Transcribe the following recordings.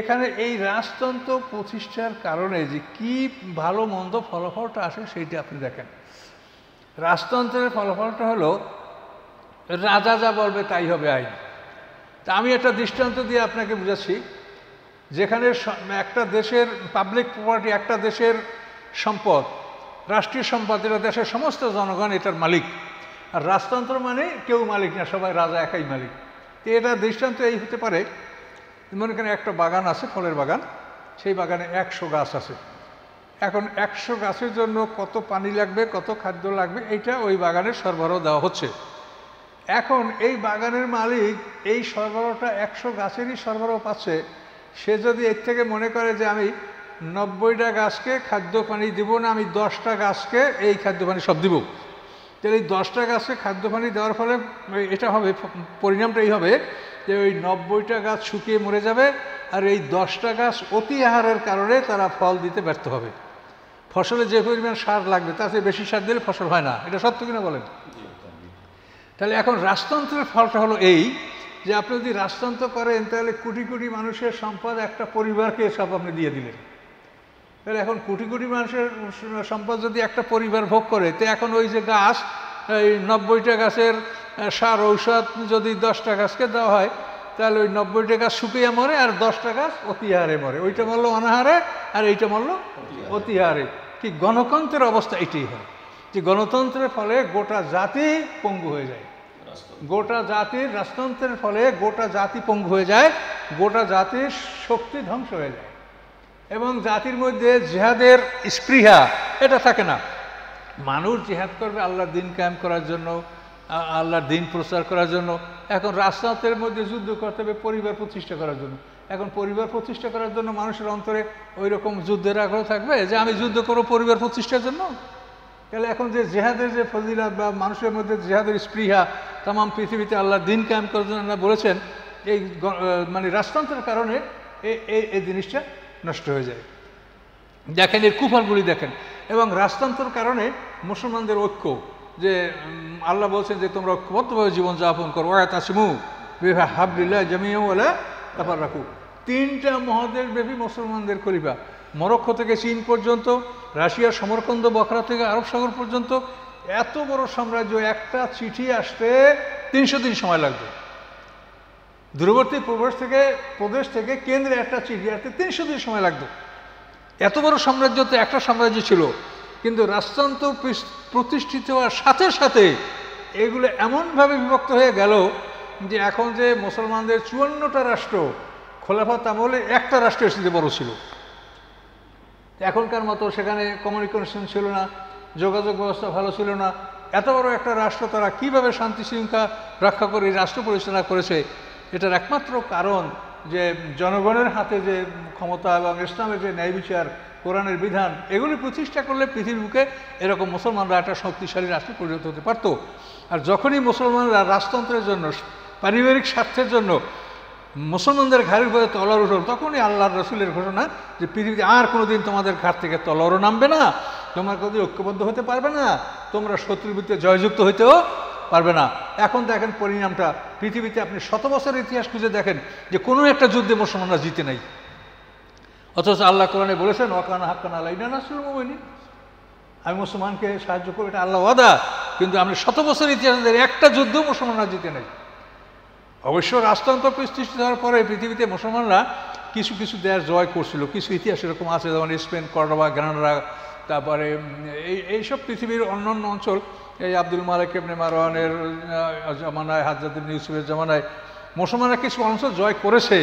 এখানে এই রাজতন্ত্র প্রতিষ্ঠার কারণে যে কি ভালো মন্দ ফলাফলটা আসে সেইটা আপনি দেখেন রাজতন্ত্রের ফলাফলটা হলো রাজা যা বলবে তাই হবে আইন তা আমি একটা দৃষ্টান্ত দিয়ে আপনাকে বুঝাচ্ছি যেখানে একটা দেশের পাবলিক প্রপার্টি একটা দেশের সম্পদ রাষ্ট্রীয় সম্পদ এটা দেশের সমস্ত জনগণ এটার মালিক আর রাজতন্ত্র মানে কেউ মালিক না সবাই রাজা একাই মালিক তো এটা দৃষ্টান্ত এই হতে পারে মনে করেন একটা বাগান আছে ফলের বাগান সেই বাগানে একশো গাছ আছে এখন একশো গাছের জন্য কত পানি লাগবে কত খাদ্য লাগবে এটা ওই বাগানের সরবরাহ দেওয়া হচ্ছে এখন এই বাগানের মালিক এই সরবরাহটা একশো গাছেরই সরবরাহ পাচ্ছে সে যদি এর থেকে মনে করে যে আমি নব্বইটা গাছকে খাদ্য পানি দিব না আমি দশটা গাছকে এই খাদ্য পানি সব দিব তাহলে এই দশটা গাছকে খাদ্য পানি দেওয়ার ফলে এটা হবে পরিণামটা এই হবে যে ওই নব্বইটা গাছ শুকিয়ে মরে যাবে আর এই দশটা গাছ অতি আহারের কারণে তারা ফল দিতে ব্যর্থ হবে ফসলে যে পরিমাণ সার লাগবে তাতে বেশি সার দিলে ফসল হয় না এটা সত্য কিনা বলেন তাহলে এখন রাজতন্ত্রের ফলটা হলো এই যে আপনি যদি রাজতন্ত্র করেন তাহলে কোটি কোটি মানুষের সম্পদ একটা পরিবারকে সব আপনি দিয়ে দিলেন তাহলে এখন কোটি কোটি মানুষের সম্পদ যদি একটা পরিবার ভোগ করে তো এখন ওই যে গাছ এই নব্বইটা গাছের সার ঔষধ যদি দশটা গাছকে দেওয়া হয় তাহলে ওই নব্বইটা গাছ শুকিয়ে মরে আর দশটা গাছ অতিহারে মরে ওইটা মরলো অনাহারে আর এইটা মরলো অতিহারে কি গণতন্ত্রের অবস্থা এটাই হয় যে গণতন্ত্রের ফলে গোটা জাতি পঙ্গু হয়ে যায় গোটা জাতির রাজতন্ত্রের ফলে গোটা জাতি পঙ্গু হয়ে যায় গোটা জাতির শক্তি ধ্বংস হয়ে যায় এবং জাতির মধ্যে জেহাদের স্পৃহা এটা থাকে না মানুষ জেহাদ করবে আল্লাহ দিন কায়েম করার জন্য আল্লাহর দিন প্রচার করার জন্য এখন রাজনাথের মধ্যে যুদ্ধ করতে হবে পরিবার প্রতিষ্ঠা করার জন্য এখন পরিবার প্রতিষ্ঠা করার জন্য মানুষের অন্তরে ওই রকম যুদ্ধের আগ্রহ থাকবে যে আমি যুদ্ধ করবো পরিবার প্রতিষ্ঠার জন্য তাহলে এখন যে জেহাদের যে ফজিলাত বা মানুষের মধ্যে জেহাদের স্পৃহা তাম পৃথিবীতে আল্লাহ দিন কায়েম করার জন্য বলেছেন এই মানে রাজতন্ত্রের কারণে এই এই জিনিসটা নষ্ট হয়ে যায় দেখেন এর কুফলগুলি দেখেন এবং রাজতন্ত্রের কারণে মুসলমানদের ঐক্য যে আল্লাহ বলছেন যে তোমরা ঐক্যবদ্ধভাবে জীবনযাপন করো ওয়া তাসমু বিভা হাবলিল্লাহ জামিয়া বলে তারপর রাখু তিনটা মহাদেশ ব্যাপী মুসলমানদের খলিফা মরক্ষ থেকে চীন পর্যন্ত রাশিয়ার সমরকন্দ বখরা থেকে আরব সাগর পর্যন্ত এত বড় সাম্রাজ্য একটা চিঠি আসতে তিনশো দিন সময় লাগবে দূরবর্তী প্রবেশ থেকে প্রদেশ থেকে কেন্দ্রে একটা চিঠি আসতে তিনশো দিন সময় লাগতো এত বড় সাম্রাজ্য তো একটা সাম্রাজ্য ছিল কিন্তু রাষ্ট্রান্তর প্রতিষ্ঠিত হওয়ার সাথে সাথে এগুলো এমনভাবে বিভক্ত হয়ে গেল যে এখন যে মুসলমানদের চুয়ান্নটা রাষ্ট্র খোলাফা আমলে একটা রাষ্ট্রের স্থিতি বড় ছিল এখনকার মতো সেখানে কমিউনিকেশন ছিল না যোগাযোগ ব্যবস্থা ভালো ছিল না এত বড় একটা রাষ্ট্র তারা কীভাবে শান্তি শৃঙ্খলা রক্ষা করে রাষ্ট্র পরিচালনা করেছে এটার একমাত্র কারণ যে জনগণের হাতে যে ক্ষমতা এবং ইসলামের যে ন্যায় বিচার কোরআনের বিধান এগুলি প্রতিষ্ঠা করলে পৃথিবীর বুকে এরকম মুসলমানরা একটা শক্তিশালী রাষ্ট্রে পরিণত হতে পারত আর যখনই মুসলমানরা রাজতন্ত্রের জন্য পারিবারিক স্বার্থের জন্য মুসলমানদের ঘাড়ের উপরে তলর উঠল তখনই আল্লাহর রসুলের ঘোষণা যে পৃথিবীতে আর কোনো দিন তোমাদের ঘাট থেকে তলরও নামবে না তোমরা কোথাও ঐক্যবদ্ধ হতে পারবে না তোমরা শত্রুর বিরুদ্ধে জয়যুক্ত হইতেও পারবে না এখন দেখেন পরিণামটা পৃথিবীতে আপনি শত বছরের ইতিহাস খুঁজে দেখেন যে কোনো একটা যুদ্ধে মুসলমানরা জিতে নাই অথচ আল্লাহ কোরআনে বলেছেন ওয়াকান হাক্কান আল্লাহ ইনানাসুল মোমিনী আমি মুসলমানকে সাহায্য করবো এটা আল্লাহ ওয়াদা কিন্তু আমি শত বছর ইতিহাস একটা যুদ্ধ মুসলমানরা জিতে নাই অবশ্য রাজতন্ত্র প্রতিষ্ঠিত হওয়ার পরে পৃথিবীতে মুসলমানরা কিছু কিছু দেশ জয় করছিল কিছু ইতিহাস এরকম আছে যেমন স্পেন কর্ডোবা গ্রানাডা তারপরে এই এইসব পৃথিবীর অন্যান্য অঞ্চল এই আব্দুল মালিক এমনি মারোয়ানের জমানায় হাজরাতুল ইউসুফের জমানায় মুসলমানরা কিছু অঞ্চল জয় করেছে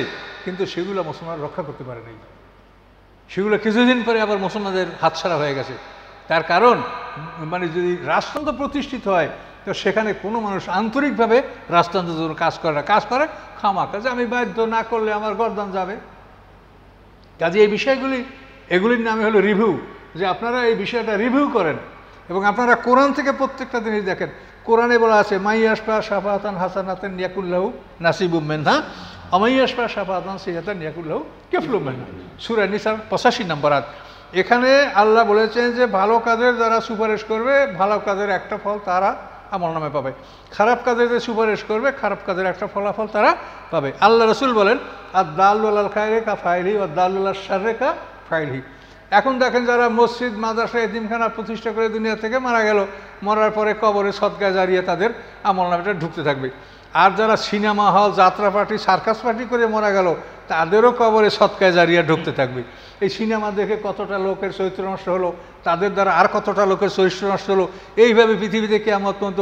কিন্তু সেগুলো মুসলমান রক্ষা করতে পারেনি সেগুলো কিছুদিন পরে আবার মুসলমানদের হাতছাড়া হয়ে গেছে তার কারণ মানে যদি রাজতন্ত্র প্রতিষ্ঠিত হয় তো সেখানে কোনো মানুষ আন্তরিকভাবে রাজতন্ত্রের জন্য কাজ করে না কাজ করে খামা কাজে আমি বাধ্য না করলে আমার গরদান যাবে কাজে এই বিষয়গুলি এগুলির নামে হলো রিভিউ যে আপনারা এই বিষয়টা রিভিউ করেন এবং আপনারা কোরআন থেকে প্রত্যেকটা জিনিস দেখেন কোরআনে বলা আছে মাইয়াসপা সাফাহাতান হাসানাতেন ইয়াকুল্লাহু নাসিবু মেনহা আমাইয়াসপা সাফাহাতান সিয়াতান ইয়াকুল্লাহু কেফলু মেনহা সুরা নিসার পঁচাশি নম্বর আট এখানে আল্লাহ বলেছেন যে ভালো কাজের যারা সুপারিশ করবে ভালো কাজের একটা ফল তারা আমল নামে পাবে খারাপ কাজের যে সুপারিশ করবে খারাপ কাজের একটা ফলাফল তারা পাবে আল্লাহ রসুল বলেন আর দাল খায় রেখা ফাইলি আর দাল সার রেখা ফাইলি এখন দেখেন যারা মসজিদ মাদ্রাসা এদিমখানা প্রতিষ্ঠা করে দুনিয়া থেকে মারা গেল মরার পরে কবরে সদকা জারিয়ে তাদের আমল ঢুকতে থাকবে আর যারা সিনেমা হল যাত্রা পার্টি সার্কাস পার্টি করে মারা গেল তাদেরও কবরে সৎকায় জারিয়া ঢুকতে থাকবে এই সিনেমা দেখে কতটা লোকের চরিত্র নষ্ট হলো তাদের দ্বারা আর কতটা লোকের চরিত্র নষ্ট হলো এইভাবে পৃথিবীতে কেমন পর্যন্ত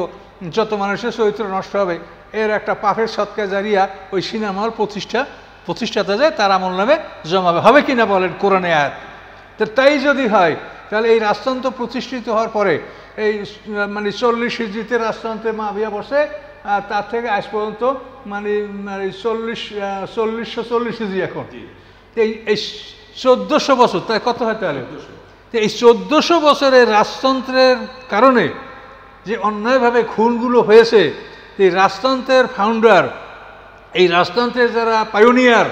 যত মানুষের চরিত্র নষ্ট হবে এর একটা পাফের সৎকায় জারিয়া ওই সিনেমা হল প্রতিষ্ঠা প্রতিষ্ঠাতা যায় তার আমল নামে জমা হবে কিনা বলেন কোরআনে আয়াত তো তাই যদি হয় তাহলে এই রাজতন্ত্র প্রতিষ্ঠিত হওয়ার পরে এই মানে চল্লিশ হিজড়িতে রাজতন্ত্রে মাভিয়া বসে আর তার থেকে আজ পর্যন্ত মানে মানে চল্লিশ চল্লিশশো চল্লিশ হিজড়ি এখন এই এই চোদ্দোশো বছর তাই কত হয় তাহলে এই চোদ্দোশো বছরের রাজতন্ত্রের কারণে যে অন্যায়ভাবে খুনগুলো হয়েছে এই রাজতন্ত্রের ফাউন্ডার এই রাজতন্ত্রের যারা পায়োনিয়ার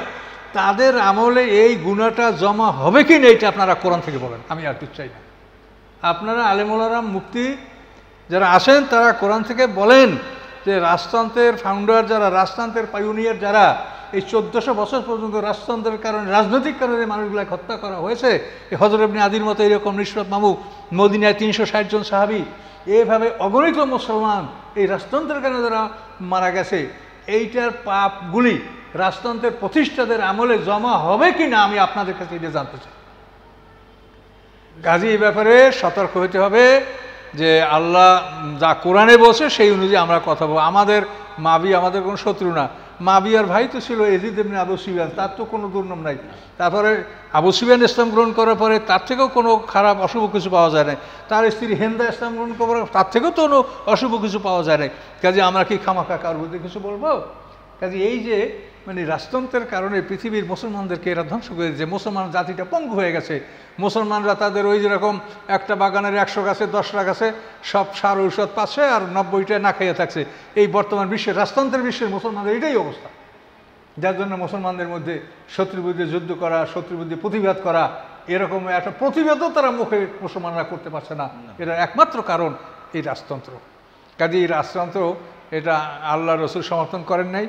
তাদের আমলে এই গুণাটা জমা হবে কি না এটা আপনারা কোরআন থেকে বলেন আমি আর কিছু চাই না আপনারা আলিমুলারাম মুক্তি যারা আসেন তারা কোরআন থেকে বলেন যে রাজতন্ত্রের ফাউন্ডার যারা রাজতন্ত্রের পাইউনিয়ার যারা এই চোদ্দশো বছর পর্যন্ত রাজতন্ত্রের কারণে রাজনৈতিক কারণে মানুষগুলাকে হত্যা করা হয়েছে এই হজরবনী আদির মতো এরকম নিষ্ণব মামু মদিনায় তিনশো ষাটজন সাহাবি এভাবে অগণিত মুসলমান এই রাজতন্ত্রের কারণে যারা মারা গেছে এইটার পাপগুলি রাজতন্ত্রের প্রতিষ্ঠাদের আমলে জমা হবে কি না আমি আপনাদের কাছে এটা জানতে চাই গাজী এই ব্যাপারে সতর্ক হতে হবে যে আল্লাহ যা কোরআনে বসে সেই অনুযায়ী আমরা কথা বলবো আমাদের মাবি আমাদের কোনো শত্রু না মাবি আর ভাই তো ছিল এজিদ এমনি আবু সিবিয়ান তার তো কোনো দুর্নাম নাই তারপরে আবু সিবিয়ান ইসলাম গ্রহণ করার পরে তার থেকেও কোনো খারাপ অশুভ কিছু পাওয়া যায় না তার স্ত্রী হেন্দা ইসলাম গ্রহণ করার তার থেকেও তো কোনো অশুভ কিছু পাওয়া যায় না কাজে আমরা কি খামাখা কারোর কিছু বলবো কাজে এই যে মানে রাজতন্ত্রের কারণে পৃথিবীর মুসলমানদেরকে এরা ধ্বংস করে যে মুসলমান জাতিটা পঙ্গু হয়ে গেছে মুসলমানরা তাদের ওই যেরকম একটা বাগানের একশো গাছে দশটা গাছে সব সার ঔষধ পাচ্ছে আর নব্বইটা না খাইয়ে থাকছে এই বর্তমান বিশ্বের রাজতন্ত্রের বিশ্বের মুসলমানদের এটাই অবস্থা যার জন্য মুসলমানদের মধ্যে শত্রুবুদ্ধি যুদ্ধ করা শত্রুবুদ্ধি প্রতিবাদ করা এরকম একটা প্রতিবাদও তারা মুখে মুসলমানরা করতে পারছে না এটা একমাত্র কারণ এই রাজতন্ত্র কাজে এই রাজতন্ত্র এটা আল্লাহ রসুল সমর্থন করেন নাই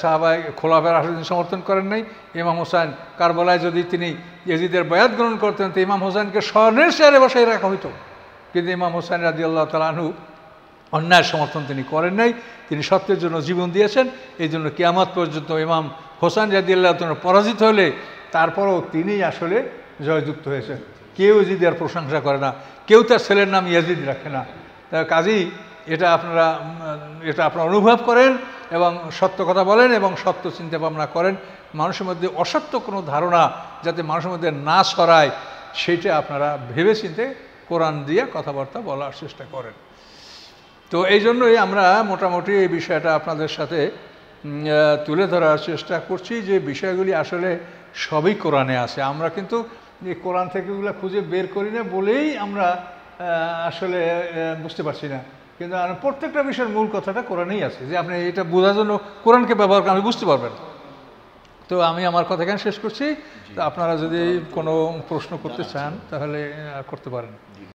সাহাবাই খোলাফের তিনি সমর্থন করেন নাই ইমাম হোসেন কারবলায় যদি তিনি ইয়েজিদের বয়াত গ্রহণ করতেন তো ইমাম হোসেনকে স্বর্ণের শেয়ারে বসাই রাখা হইত কিন্তু ইমাম হোসেন রাজি আল্লাহ তালু অন্যায় সমর্থন তিনি করেন নাই তিনি সত্যের জন্য জীবন দিয়েছেন এই জন্য কেয়ামত পর্যন্ত ইমাম হোসেন রাজি আল্লাহ পরাজিত হলে তারপরও তিনি আসলে জয়যুক্ত হয়েছেন কেউ ইজিদের প্রশংসা করে না কেউ তার ছেলের নাম ইয়াজিদ রাখে না কাজী কাজেই এটা আপনারা এটা আপনারা অনুভব করেন এবং সত্য কথা বলেন এবং সত্য চিন্তা ভাবনা করেন মানুষের মধ্যে অসত্য কোনো ধারণা যাতে মানুষের মধ্যে না সরায় সেটা আপনারা ভেবে চিনতে কোরআন দিয়ে কথাবার্তা বলার চেষ্টা করেন তো এই জন্যই আমরা মোটামুটি এই বিষয়টা আপনাদের সাথে তুলে ধরার চেষ্টা করছি যে বিষয়গুলি আসলে সবই কোরআনে আছে আমরা কিন্তু এই কোরআন থেকে ওগুলো খুঁজে বের করি না বলেই আমরা আসলে বুঝতে পারছি না কিন্তু প্রত্যেকটা বিষয়ের মূল কথাটা কোরআনেই আছে যে আপনি এটা বোঝার জন্য কোরআনকে ব্যবহার করে আপনি বুঝতে পারবেন তো আমি আমার কথা এখানে শেষ করছি তো আপনারা যদি কোনো প্রশ্ন করতে চান তাহলে করতে পারেন